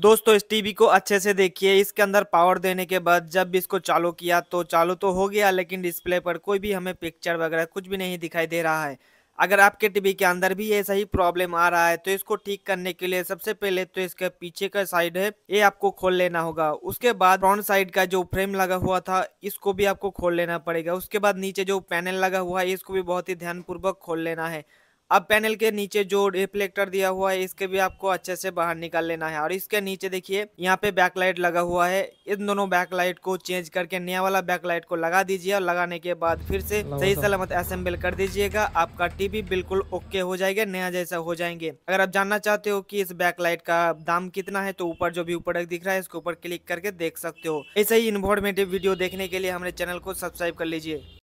दोस्तों इस टीवी को अच्छे से देखिए इसके अंदर पावर देने के बाद जब भी इसको चालू किया तो चालू तो हो गया लेकिन डिस्प्ले पर कोई भी हमें पिक्चर वगैरह कुछ भी नहीं दिखाई दे रहा है अगर आपके टीवी के अंदर भी ऐसा ही प्रॉब्लम आ रहा है तो इसको ठीक करने के लिए सबसे पहले तो इसके पीछे का साइड है ये आपको खोल लेना होगा उसके बाद फ्रंट साइड का जो फ्रेम लगा हुआ था इसको भी आपको खोल लेना पड़ेगा उसके बाद नीचे जो पैनल लगा हुआ है इसको भी बहुत ही ध्यानपूर्वक खोल लेना है अब पैनल के नीचे जो रिफ्लेक्टर दिया हुआ है इसके भी आपको अच्छे से बाहर निकाल लेना है और इसके नीचे देखिए यहाँ पे बैकलाइट लगा हुआ है इन दोनों बैकलाइट को चेंज करके नया वाला बैकलाइट को लगा दीजिए और लगाने के बाद फिर से सही सलामत असेंबल कर दीजिएगा आपका टीवी बिल्कुल ओके हो जाएगा नया जैसा हो जाएंगे अगर आप जानना चाहते हो की इस बैकलाइट का दाम कितना है तो ऊपर जो भी ऊपर दिख रहा है इसके ऊपर क्लिक करके देख सकते हो ऐसे ही इन्फॉर्मेटिव वीडियो देखने के लिए हमारे चैनल को सब्सक्राइब कर लीजिए